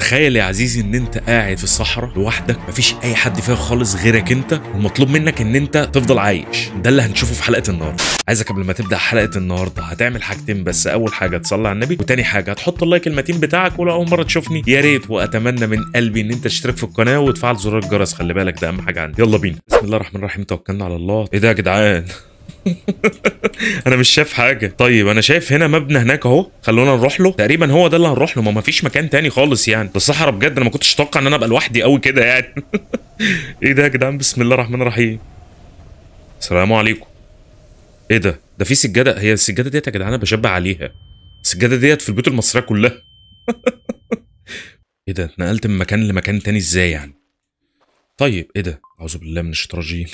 تخيل يا عزيزي ان انت قاعد في الصحراء لوحدك مفيش اي حد فيها خالص غيرك انت والمطلوب منك ان انت تفضل عايش ده اللي هنشوفه في حلقه النهارده عايزك قبل ما تبدا حلقه النهارده هتعمل حاجتين بس اول حاجه تصلي على النبي وتاني حاجه هتحط اللايك المتين بتاعك ولو اول مره تشوفني يا ريت واتمنى من قلبي ان انت تشترك في القناه وتفعل زرار الجرس خلي بالك ده اهم حاجه عندي يلا بينا بسم الله الرحمن الرحيم توكلنا على الله ايه ده يا جدعان انا مش شايف حاجه طيب انا شايف هنا مبنى هناك اهو خلونا نروح له تقريبا هو ده اللي هنروح له ما فيش مكان تاني خالص يعني بس الصحراء بجد انا ما كنتش اتوقع ان انا ابقى لوحدي قوي كده يعني ايه ده يا جدعان بسم الله الرحمن الرحيم السلام عليكم ايه ده ده في سجاده هي السجاده ديت يا جدعان انا بشبع عليها السجاده ديت في البيوت المصريه كلها ايه ده اتنقلت من مكان لمكان تاني ازاي يعني طيب ايه ده اعوذ بالله من الشيطان الرجيم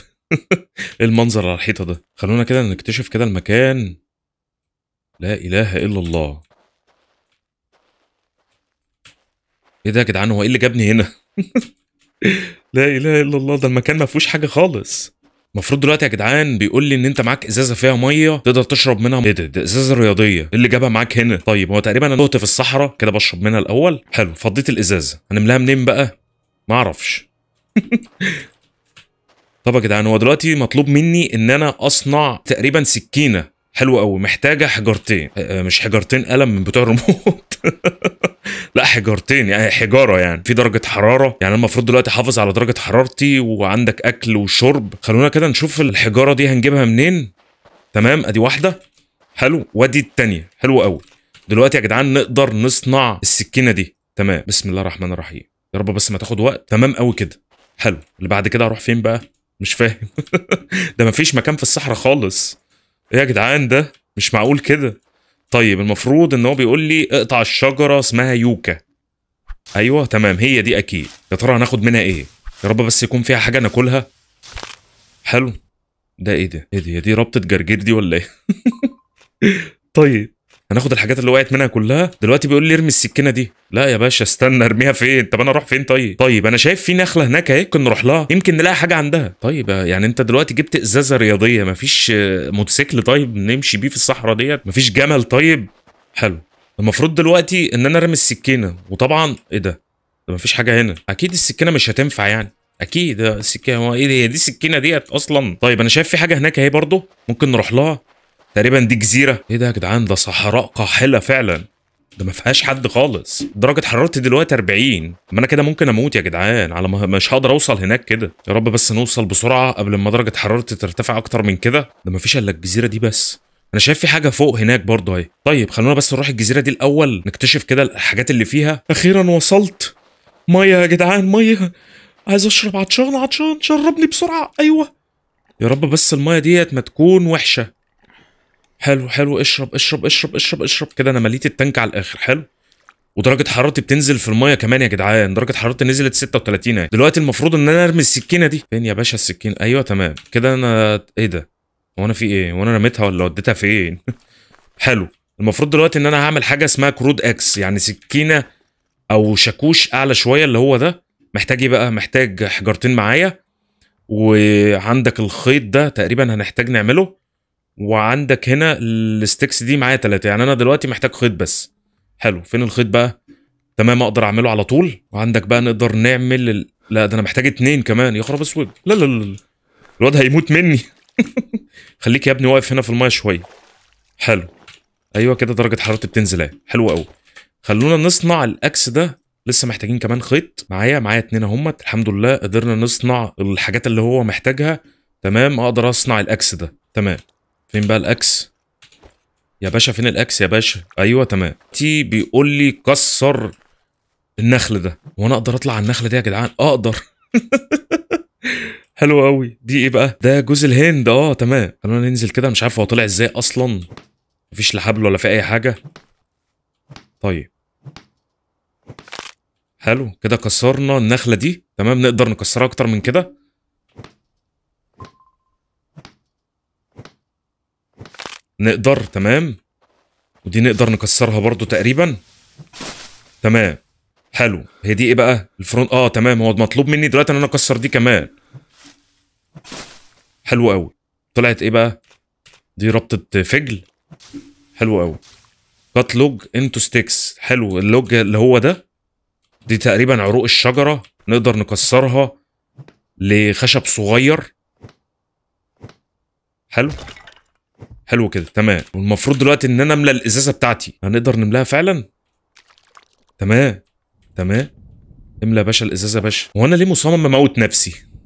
المنظر على الحيطه ده خلونا كده نكتشف كده المكان لا اله الا الله ايه ده يا جدعان هو ايه اللي جابني هنا لا اله الا الله ده المكان ما فيهوش حاجه خالص المفروض دلوقتي يا جدعان بيقول لي ان انت معاك ازازه فيها ميه تقدر تشرب منها ايه ده, ده ازازه رياضيه إيه اللي جابها معاك هنا طيب هو تقريبا انا في الصحراء كده بشرب منها الاول حلو فضيت الازازه هنملاها منين بقى ما اعرفش طب يا جدعان هو دلوقتي مطلوب مني ان انا اصنع تقريبا سكينه حلوه قوي محتاجه حجرتين مش حجرتين قلم من بتوع الريموت لا حجارتين يعني حجاره يعني في درجه حراره يعني المفروض دلوقتي احافظ على درجه حرارتي وعندك اكل وشرب خلونا كده نشوف الحجاره دي هنجيبها منين تمام ادي واحده حلو وادي الثانيه حلو قوي دلوقتي يا جدعان نقدر نصنع السكينه دي تمام بسم الله الرحمن الرحيم يا رب بس ما تاخد وقت تمام قوي كده حلو اللي بعد كده هروح فين بقى مش فاهم ده مفيش مكان في الصحراء خالص ايه يا جدعان ده مش معقول كده طيب المفروض ان هو بيقول لي اقطع الشجره اسمها يوكا ايوه تمام هي دي اكيد يا ترى هناخد منها ايه يا رب بس يكون فيها حاجه ناكلها حلو ده ايه ده ايه دي دي ربطه جرجير دي ولا ايه طيب هناخد الحاجات اللي وقعت منها كلها دلوقتي بيقول لي ارمي السكينه دي لا يا باشا استنى ارميها فين طب انا اروح فين طيب طيب انا شايف في نخله هناك اهي كنا نروح لها يمكن نلاقي حاجه عندها طيب يعني انت دلوقتي جبت ازازه رياضيه مفيش موتوسيكل طيب نمشي بيه في الصحراء ديت مفيش جمل طيب حلو المفروض دلوقتي ان انا ارمي السكينه وطبعا ايه ده ده مفيش حاجه هنا اكيد السكينه مش هتنفع يعني اكيد السكينه هو ايه دي السكينه ديت اصلا طيب انا شايف في حاجه هناك اهي برضه ممكن نروح لها تقريبا دي جزيره ايه ده يا جدعان ده صحراء قاحله فعلا ده ما فيهاش حد خالص درجه حرارتي دلوقتي 40 ما انا كده ممكن اموت يا جدعان على ما مش هقدر اوصل هناك كده يا رب بس نوصل بسرعه قبل ما درجه حرارتي ترتفع اكتر من كده ده ما فيش الا الجزيره دي بس انا شايف في حاجه فوق هناك برضه اهي طيب خلونا بس نروح الجزيره دي الاول نكتشف كده الحاجات اللي فيها اخيرا وصلت ميه يا جدعان ميه عايز اشرب عطشان عطشان شربني بسرعه ايوه يا رب بس الميه ديت ما تكون وحشه حلو حلو اشرب اشرب اشرب اشرب اشرب كده انا مليت التانك على الاخر حلو ودرجه حرارتي بتنزل في الميه كمان يا جدعان درجه حرارتي نزلت 36 اهي دلوقتي المفروض ان انا ارمي السكينه دي فين يا باشا السكينه ايوه تمام كده انا ايه ده هو انا في ايه هو انا رميتها ولا وديتها فين حلو المفروض دلوقتي ان انا هعمل حاجه اسمها كرود اكس يعني سكينه او شاكوش اعلى شويه اللي هو ده محتاج ايه بقى محتاج حجارتين معايا وعندك الخيط ده تقريبا هنحتاج نعمله وعندك هنا الستكس دي معايا ثلاثه يعني انا دلوقتي محتاج خيط بس حلو فين الخيط بقى تمام اقدر اعمله على طول وعندك بقى نقدر نعمل ال... لا ده انا محتاج اتنين كمان يا خراب اسود لا لا لا, لا. الواد هيموت مني خليك يا ابني واقف هنا في المايه شويه حلو ايوه كده درجه حرارتي بتنزل اهي حلو قوي خلونا نصنع الاكس ده لسه محتاجين كمان خيط معايا معايا اتنين اهمت الحمد لله قدرنا نصنع الحاجات اللي هو محتاجها تمام اقدر اصنع الاكس ده تمام فين بقى الاكس يا باشا فين الاكس يا باشا ايوه تمام تي بيقول لي كسر النخل ده وانا اقدر اطلع على النخله دي يا جدعان اقدر حلو قوي دي ايه بقى ده جوز الهند اه تمام خلونا ننزل كده مش عارف هو طلع ازاي اصلا مفيش لا حبل ولا في اي حاجه طيب حلو كده كسرنا النخله دي تمام نقدر نكسرها اكتر من كده نقدر تمام ودي نقدر نكسرها برضو تقريبا تمام حلو هي دي ايه بقى الفرونت اه تمام هو مطلوب مني دلوقتي ان انا اكسر دي كمان حلو قوي طلعت ايه بقى دي ربطه فجل حلو قوي كات لوج انتو ستيكس حلو اللوج اللي هو ده دي تقريبا عروق الشجره نقدر نكسرها لخشب صغير حلو حلو كده تمام والمفروض دلوقتي ان انا املى الازازه بتاعتي هنقدر نملاها فعلا تمام تمام املى يا باشا الازازه يا باشا هو انا ليه مصمم اموت نفسي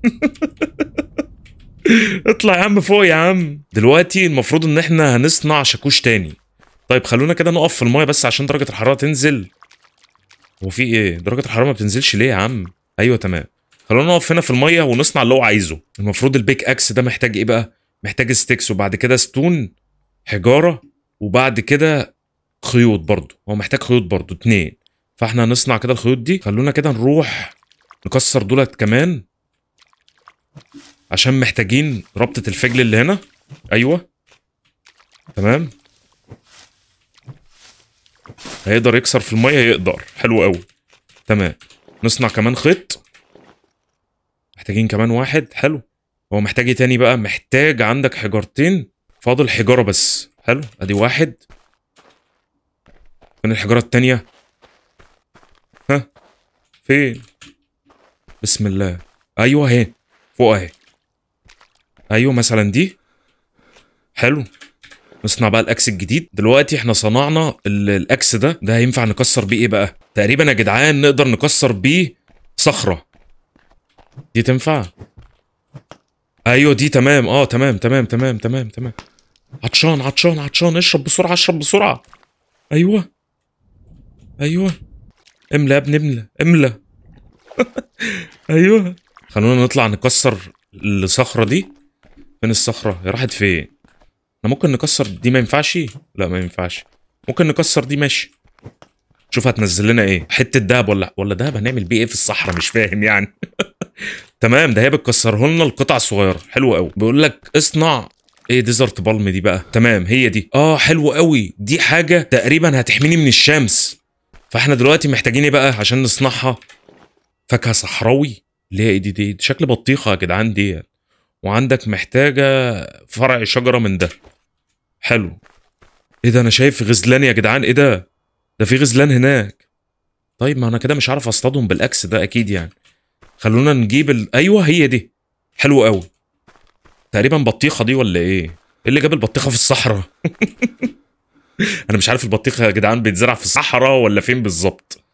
اطلع يا عم فوق يا عم دلوقتي المفروض ان احنا هنصنع شاكوش تاني طيب خلونا كده نقف في المايه بس عشان درجه الحراره تنزل هو في ايه درجه الحراره ما بتنزلش ليه يا عم ايوه تمام خلونا نقف هنا في المايه ونصنع اللي هو عايزه المفروض البيك اكس ده محتاج ايه بقى محتاج ستيكس وبعد كده ستون حجاره وبعد كده خيوط برضو هو محتاج خيوط برضو اتنين فاحنا هنصنع كده الخيوط دي خلونا كده نروح نكسر دولت كمان عشان محتاجين ربطة الفجل اللي هنا ايوه تمام هيقدر يكسر في الميه يقدر حلو قوي تمام نصنع كمان خيط محتاجين كمان واحد حلو هو محتاج ايه تاني بقى محتاج عندك حجارتين فاضل حجاره بس حلو ادي واحد فين الحجاره التانيه ها فين بسم الله ايوه اهي فوق اهي ايوه مثلا دي حلو نصنع بقى الاكس الجديد دلوقتي احنا صنعنا الاكس ده ده هينفع نكسر بيه ايه بقى تقريبا يا جدعان نقدر نكسر بيه صخره دي تنفع ايوه دي تمام اه تمام تمام تمام تمام تمام عطشان عطشان عطشان اشرب بسرعه اشرب بسرعه ايوه ايوه املى يا ابني املى املى ايوه خلونا نطلع نكسر الصخره دي فين الصخره هي راحت فين احنا ممكن نكسر دي ما ينفعش لا ما ينفعش ممكن نكسر دي ماشي شوف هتنزل لنا ايه حته دهب ولا ولا دهب هنعمل بيه ايه في الصحراء مش فاهم يعني تمام ده هي بتكسره لنا القطع الصغيره حلو قوي بيقول لك اصنع ايه ديزرت بالم دي بقى تمام هي دي اه حلو قوي دي حاجه تقريبا هتحميني من الشمس فاحنا دلوقتي محتاجين ايه بقى عشان نصنعها فاكهه صحراوي اللي هي ايه دي دي, دي شكل بطيخه يا جدعان دي يعني. وعندك محتاجه فرع شجره من ده حلو ايه ده انا شايف غزلان يا جدعان ايه ده ده في غزلان هناك طيب ما انا كده مش عارف اصطادهم بالاكس ده اكيد يعني خلونا نجيب ال... ايوه هي دي حلو قوي تقريبا بطيخه دي ولا ايه ايه اللي جاب البطيخه في الصحراء انا مش عارف البطيخه يا جدعان بيتزرع في الصحراء ولا فين بالظبط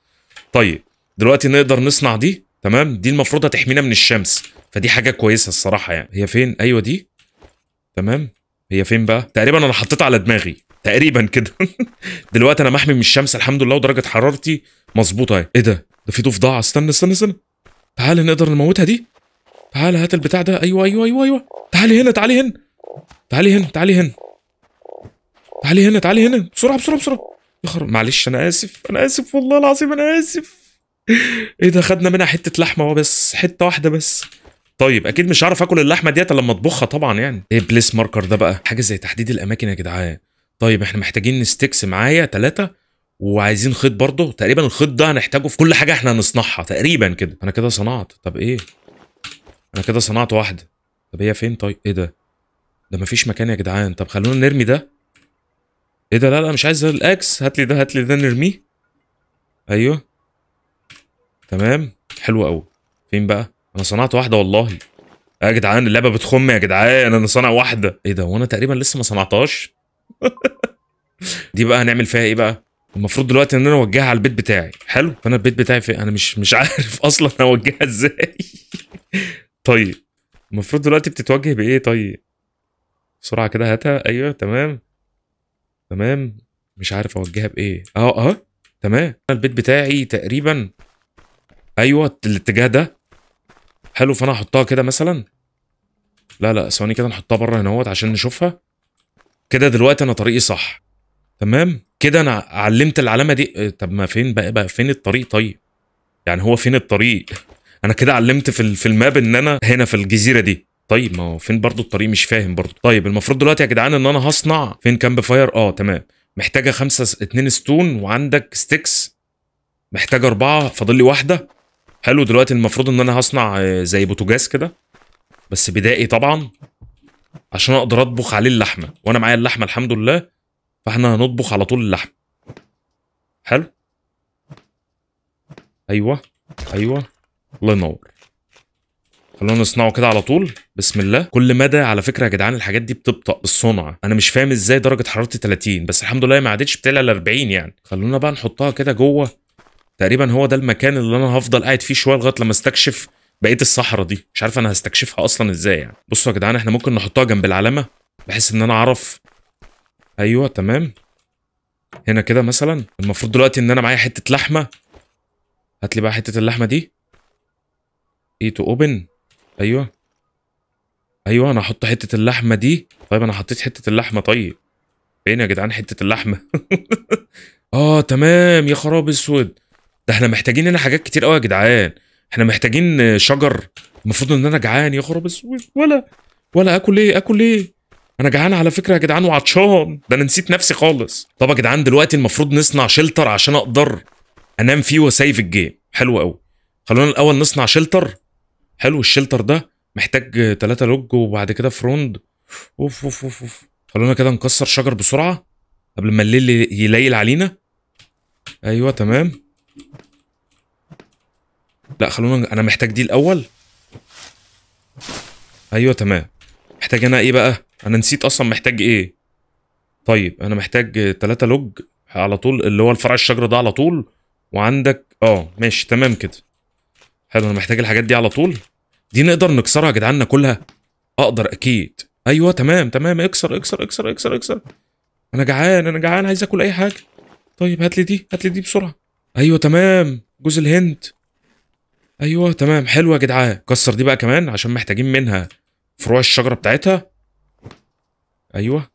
طيب دلوقتي نقدر نصنع دي تمام دي المفروض هتحمينا من الشمس فدي حاجه كويسه الصراحه يعني هي فين ايوه دي تمام هي فين بقى تقريبا انا حطيتها على دماغي تقريبا كده دلوقتي انا محمي من الشمس الحمد لله ودرجه حرارتي مظبوطه اهي ايه ده ده في ضفدعه استنى استنى استنى تعال نقدر نموتها دي تعال هات البتاع ده ايوه ايوه ايوه ايوه تعالي هنا تعالي هنا تعالي هنا تعالي هنا تعالي هنا تعالي هنا بسرعه بسرعه بسرعه يخر معلش انا اسف انا اسف والله العظيم انا اسف ايه ده خدنا منها حته لحمه بس حته واحده بس طيب اكيد مش هعرف اكل اللحمه ديت لما اطبخها طبعا يعني ايه بليس ماركر ده بقى حاجه زي تحديد الاماكن يا جدعان طيب احنا محتاجين ستيكس معايا ثلاثه وعايزين خيط برضه تقريبا الخيط ده هنحتاجه في كل حاجه احنا هنصنعها تقريبا كده انا كده صنعت طب ايه انا كده صنعت واحده طب هي فين طيب ايه ده ده مفيش مكان يا جدعان طب خلونا نرمي ده ايه ده لا لا مش عايز الاكس هات لي ده هات لي ده نرميه ايوه تمام حلو قوي فين بقى انا صنعت واحده والله يا جدعان اللعبه بتخم يا جدعان انا صانع واحده ايه ده وانا تقريبا لسه ما صنعتهاش دي بقى هنعمل فيها ايه بقى المفروض دلوقتي ان انا اوجهها على البيت بتاعي حلو فانا البيت بتاعي في انا مش مش عارف اصلا اوجهها ازاي طيب المفروض دلوقتي بتتوجه بايه طيب بسرعه كده هاتها ايوه تمام تمام مش عارف اوجهها بايه اه اه تمام البيت بتاعي تقريبا ايوه الاتجاه ده حلو فانا هحطها كده مثلا لا لا ثواني كده نحطها بره هنا اهوت عشان نشوفها كده دلوقتي انا طريقي صح تمام كده انا علمت العلامه دي آه، طب ما فين بقى, بقى فين الطريق طيب يعني هو فين الطريق انا كده علمت في في الماب ان انا هنا في الجزيره دي طيب ما هو فين برضو الطريق مش فاهم برضو طيب المفروض دلوقتي يا جدعان ان انا هصنع فين كامب فاير اه تمام محتاجه خمسة اتنين ستون وعندك ستيكس محتاجه اربعه فاضل لي واحده حلو دلوقتي المفروض ان انا هصنع آه، زي بوتجاز كده بس بدائي طبعا عشان اقدر اطبخ عليه اللحمه وانا معايا اللحمه الحمد لله فاحنا هنطبخ على طول اللحم حلو ايوه ايوه الله ينور خلونا نصنعه كده على طول بسم الله كل مدى على فكره يا جدعان الحاجات دي بتبطأ بالصنع انا مش فاهم ازاي درجه حرارتي 30 بس الحمد لله ما عادتش بتعلى ل 40 يعني خلونا بقى نحطها كده جوه تقريبا هو ده المكان اللي انا هفضل قاعد فيه شويه لغايه لما استكشف بقيه الصحراء دي مش عارف انا هستكشفها اصلا ازاي يعني بصوا يا جدعان احنا ممكن نحطها جنب العلامه بحيث ان انا اعرف ايوه تمام هنا كده مثلا المفروض دلوقتي ان انا معايا حته لحمه هات لي بقى حته اللحمه دي اي تو اوبن ايوه ايوه انا هحط حته اللحمه دي طيب انا حطيت حته اللحمه طيب فين يا جدعان حته اللحمه اه تمام يا خراب اسود ده احنا محتاجين هنا حاجات كتير قوي يا جدعان احنا محتاجين شجر المفروض ان انا جعان يا خراب اسود ولا ولا اكل ايه اكل ايه انا جعان على فكره يا جدعان وعطشان ده انا نسيت نفسي خالص طب يا جدعان دلوقتي المفروض نصنع شلتر عشان اقدر انام فيه وسايف الجيم حلو قوي خلونا الاول نصنع شلتر حلو الشلتر ده محتاج 3 لوج وبعد كده فروند اوف اوف اوف, أوف. خلونا كده نكسر شجر بسرعه قبل ما الليل يليل علينا ايوه تمام لا خلونا انا محتاج دي الاول ايوه تمام محتاج انا ايه بقى انا نسيت اصلا محتاج ايه طيب انا محتاج 3 لوج على طول اللي هو الفرع الشجره ده على طول وعندك اه ماشي تمام كده حلو انا محتاج الحاجات دي على طول دي نقدر نكسرها يا جدعان ناكلها اقدر اكيد ايوه تمام تمام اكسر اكسر اكسر اكسر اكسر انا جعان انا جعان عايز اكل اي حاجه طيب هات لي دي هات لي دي بسرعه ايوه تمام جوز الهند ايوه تمام حلوه يا جدعان كسر دي بقى كمان عشان محتاجين منها فروع الشجره بتاعتها ايوه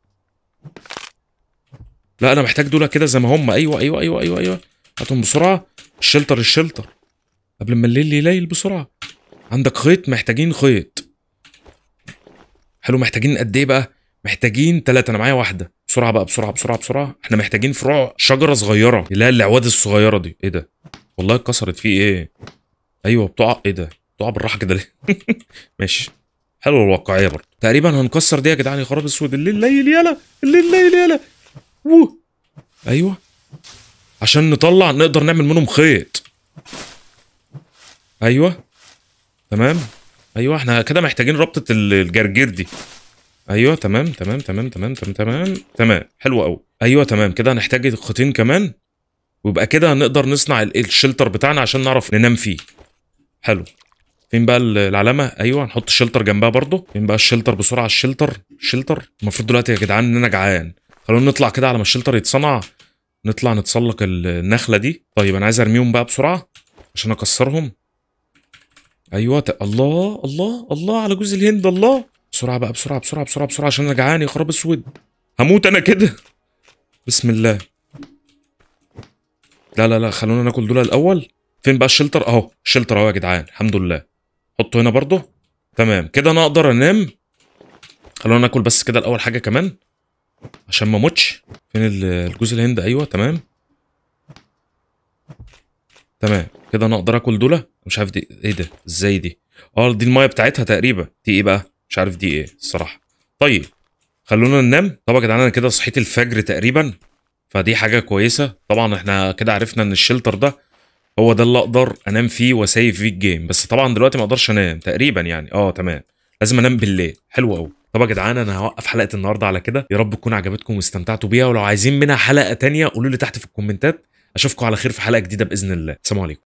لا انا محتاج دول كده زي ما هم ايوه ايوه ايوه ايوه ايوه هاتهم بسرعه الشلتر الشلتر قبل ما الليل يليل بسرعه عندك خيط محتاجين خيط حلو محتاجين قد ايه بقى محتاجين ثلاثة انا معايا واحده بسرعه بقى بسرعه بسرعه بسرعه احنا محتاجين فروع شجره صغيره اللي هي العواد الصغيره دي ايه ده والله اتكسرت في ايه ايوه بتقع ايه ده بتقع بالراحه كده ليه ماشي حلوه الواقعيه برضه تقريبا هنكسر دي يا جدعان يا خراب اسود الليل ليل يالا الليل ليل يالا ووه ايوه عشان نطلع نقدر نعمل منهم خيط ايوه تمام ايوه احنا كده محتاجين ربطه الجرجير دي ايوه تمام تمام تمام تمام تمام تمام تمام حلو قوي ايوه تمام كده هنحتاج خطين كمان ويبقى كده هنقدر نصنع الشلتر بتاعنا عشان نعرف ننام فيه حلو فين بقى العلامه ايوه نحط الشلتر جنبها برضه فين بقى الشلتر بسرعه الشلتر الشلتر المفروض دلوقتي يا جدعان ان انا جعان خلونا نطلع كده على ما الشلتر يتصنع نطلع نتسلق النخله دي طيب انا عايز ارميهم بقى بسرعه عشان اكسرهم ايوه ت... الله الله الله على جوز الهند الله بسرعه بقى بسرعه بسرعه بسرعه بسرعه عشان انا جعان يا خراب اسود هموت انا كده بسم الله لا لا لا خلونا ناكل دول الاول فين بقى الشلتر اهو الشلتر اهو يا جدعان الحمد لله حطه هنا برضه تمام كده انا اقدر انام خلونا ناكل بس كده الاول حاجه كمان عشان ما اموتش فين الجزء الهند ايوه تمام تمام كده انا اقدر اكل دول مش عارف دي ايه ده ازاي دي اه دي المايه بتاعتها تقريبا دي ايه بقى مش عارف دي ايه الصراحه طيب خلونا ننام طب يا جدعان انا كده صحيت الفجر تقريبا فدي حاجه كويسه طبعا احنا كده عرفنا ان الشلتر ده هو ده اللي اقدر انام فيه وسايف فيه الجيم بس طبعا دلوقتي ما اقدرش انام تقريبا يعني اه تمام لازم انام بالليل حلو قوي طب يا جدعان انا هوقف حلقه النهارده على كده يا رب تكون عجبتكم واستمتعتوا بيها ولو عايزين منها حلقه تانية قولوا لي تحت في الكومنتات اشوفكم على خير في حلقه جديده باذن الله سلام عليكم